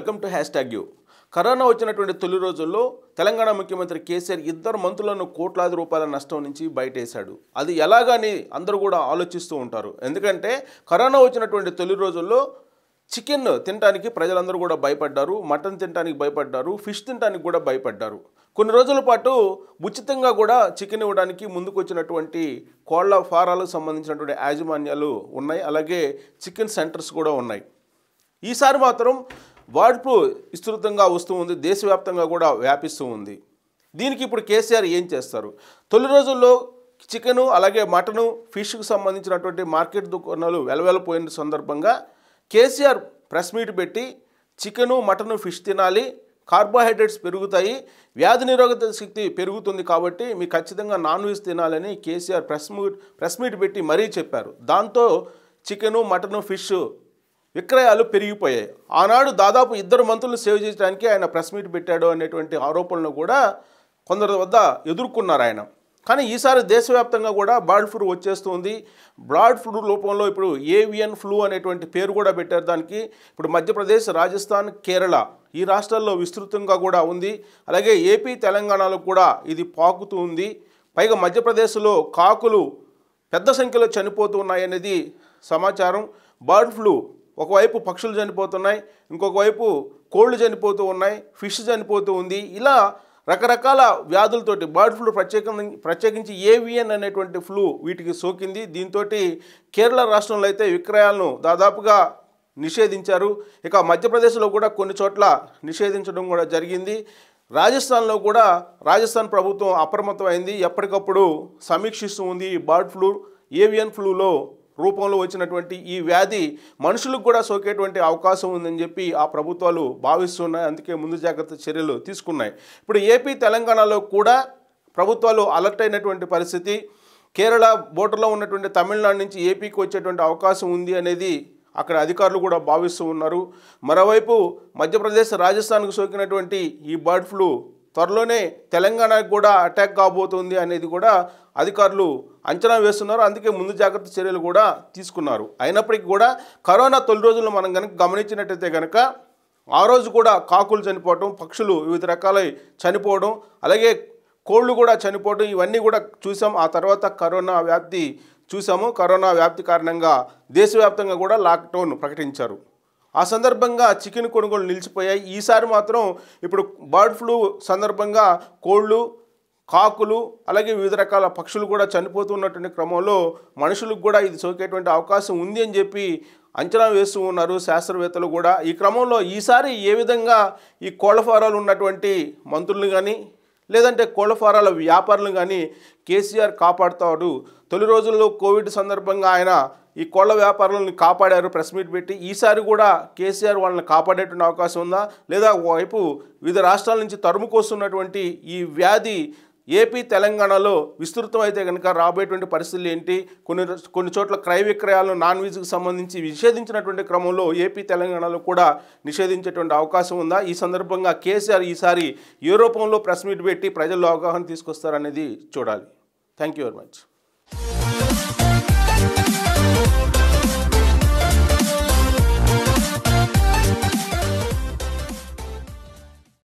welcome to hashtag U corona వచ్చినటువంటి తొలి రోజుల్లో తెలంగాణ ముఖ్యమంత్రి కేసీఆర్ ఇద్దరు మంత్రులను కోట్లాది రూపాయల నష్టం నుంచి బయటేశాడు అది ఎలాగని అందరూ కూడా ఆలోచిస్తూ ఉంటారు ఎందుకంటే కరోనా వచ్చినటువంటి తొలి రోజుల్లో చికెన్ తినడానికి ప్రజలందరూ కూడా భయపడ్డారు మటన్ తినడానికి భయపడ్డారు ఫిష్ తినడానికి కూడా భయపడ్డారు కొన్ని రోజుల పాటు ఉచితంగా కూడా చికెన్ ఇవ్వడానికి ముందుకు వచ్చినటువంటి కోళ్ల ఫారాలకు సంబంధించినటువంటి యాజమాన్యాలు ఉన్నాయి అలాగే చికెన్ సెంటర్స్ కూడా ఉన్నాయి ఈసారి మాత్రం వాడుపు విస్తృతంగా వస్తూ ఉంది దేశవ్యాప్తంగా కూడా వ్యాపిస్తూ ఉంది దీనికి ఇప్పుడు కేసీఆర్ ఏం చేస్తారు తొలి రోజుల్లో చికెను అలాగే మటను ఫిష్కు సంబంధించినటువంటి మార్కెట్ దుకాణాలు వెలవెలపోయిన సందర్భంగా కేసీఆర్ ప్రెస్ మీట్ పెట్టి చికెను మటను ఫిష్ తినాలి కార్బోహైడ్రేట్స్ పెరుగుతాయి వ్యాధి నిరోధక శక్తి పెరుగుతుంది కాబట్టి మీకు ఖచ్చితంగా నాన్ వెజ్ తినాలని KCR press meet press meet పెట్టి మరీ చెప్పారు దాంతో చికెను మటను ఫిష్ విక్రయాలు పెరిగిపోయాయి ఆనాడు దాదాపు ఇద్దరు మంత్రులను సేవ్ చేయడానికి ఆయన ప్రెస్ మీట్ పెట్టాడు అనేటువంటి ఆరోపణలు కూడా కొందరి వద్ద ఎదుర్కొన్నారు ఆయన కానీ ఈసారి దేశవ్యాప్తంగా కూడా బర్డ్ ఫ్లూ వచ్చేస్తుంది బర్డ్ ఫ్లూ రూపంలో ఇప్పుడు ఏవియన్ ఫ్లూ అనేటువంటి పేరు కూడా పెట్టారు దానికి ఇప్పుడు మధ్యప్రదేశ్ రాజస్థాన్ కేరళ ఈ రాష్ట్రాల్లో విస్తృతంగా కూడా ఉంది అలాగే ఏపీ తెలంగాణలో కూడా ఇది పాకుతూ ఉంది పైగా మధ్యప్రదేశ్లో కాకులు పెద్ద సంఖ్యలో చనిపోతూ ఉన్నాయనేది సమాచారం బర్డ్ ఫ్లూ ఒకవైపు పక్షులు చనిపోతున్నాయి ఇంకొక వైపు కోళ్ళు చనిపోతూ ఉన్నాయి ఫిష్ చనిపోతూ ఉంది ఇలా రకరకాల వ్యాధులతోటి బర్డ్ ఫ్లూ ప్రత్యేకంగా ప్రత్యేకించి ఏవిఎన్ అనేటువంటి ఫ్లూ వీటికి సోకింది దీంతో కేరళ రాష్ట్రంలో అయితే విక్రయాలను దాదాపుగా నిషేధించారు ఇక మధ్యప్రదేశ్లో కూడా కొన్ని చోట్ల నిషేధించడం కూడా జరిగింది రాజస్థాన్లో కూడా రాజస్థాన్ ప్రభుత్వం అప్రమత్తమైంది ఎప్పటికప్పుడు సమీక్షిస్తూ ఉంది బర్డ్ ఫ్లూ ఏవియన్ ఫ్లూలో రూపంలో వచ్చినటువంటి ఈ వ్యాధి మనుషులకు కూడా సోకేటువంటి అవకాశం ఉందని చెప్పి ఆ ప్రభుత్వాలు భావిస్తున్నాయి అందుకే ముందు జాగ్రత్త చర్యలు తీసుకున్నాయి ఇప్పుడు ఏపీ తెలంగాణలో కూడా ప్రభుత్వాలు అలర్ట్ అయినటువంటి పరిస్థితి కేరళ బోర్డర్లో ఉన్నటువంటి తమిళనాడు నుంచి ఏపీకి వచ్చేటువంటి అవకాశం ఉంది అనేది అక్కడ అధికారులు కూడా భావిస్తూ ఉన్నారు మరోవైపు మధ్యప్రదేశ్ రాజస్థాన్కు సోకినటువంటి ఈ బర్డ్ ఫ్లూ త్వరలోనే తెలంగాణకు కూడా అటాక్ కాబోతుంది అనేది కూడా అధికారులు అంచనా వేస్తున్నారు అందుకే ముందు జాగ్రత్త చర్యలు కూడా తీసుకున్నారు అయినప్పటికీ కూడా కరోనా తొలి రోజుల్లో మనం కనుక గమనించినట్టయితే కనుక ఆ రోజు కూడా కాకులు చనిపోవడం పక్షులు వివిధ రకాల చనిపోవడం అలాగే కోళ్ళు కూడా చనిపోవడం ఇవన్నీ కూడా చూసాం ఆ తర్వాత కరోనా వ్యాప్తి చూసాము కరోనా వ్యాప్తి కారణంగా దేశవ్యాప్తంగా కూడా లాక్డౌన్ ప్రకటించారు ఆ సందర్భంగా చికెన్ కొనుగోలు నిలిచిపోయాయి ఈసారి మాత్రం ఇప్పుడు బర్డ్ ఫ్లూ సందర్భంగా కోళ్ళు కాకులు అలాగే వివిధ రకాల పక్షులు కూడా చనిపోతున్నటువంటి క్రమంలో మనుషులకు కూడా ఇది సోకేటువంటి అవకాశం ఉంది అని చెప్పి అంచనా వేస్తూ ఉన్నారు శాస్త్రవేత్తలు కూడా ఈ క్రమంలో ఈసారి ఏ విధంగా ఈ కోళ్ళఫారాలు ఫారాలు ఉన్నటువంటి మంత్రులు కానీ లేదంటే కోళ్ళఫారాల ఫారాల వ్యాపారులను కానీ కేసీఆర్ కాపాడుతాడు తొలి రోజుల్లో కోవిడ్ సందర్భంగా ఆయన ఈ కోళ్ల వ్యాపారులను కాపాడారు ప్రెస్ మీట్ పెట్టి ఈసారి కూడా కేసీఆర్ వాళ్ళని కాపాడేటువంటి అవకాశం ఉందా లేదా ఒకవైపు వివిధ రాష్ట్రాల నుంచి తరుముకొస్తున్నటువంటి ఈ వ్యాధి ఏపీ తెలంగాణలో విస్తృతం అయితే కనుక రాబోయేటువంటి పరిస్థితులు ఏంటి కొన్ని కొన్ని చోట్ల క్రయ విక్రయాలను నాన్ వెజ్కి సంబంధించి నిషేధించినటువంటి క్రమంలో ఏపీ తెలంగాణలో కూడా నిషేధించేటువంటి అవకాశం ఉందా ఈ సందర్భంగా కేసీఆర్ ఈసారి ఏ రూపంలో ప్రెస్ మీట్ పెట్టి ప్రజల్లో అవగాహన తీసుకొస్తారనేది చూడాలి థ్యాంక్ యూ వెరీ మచ్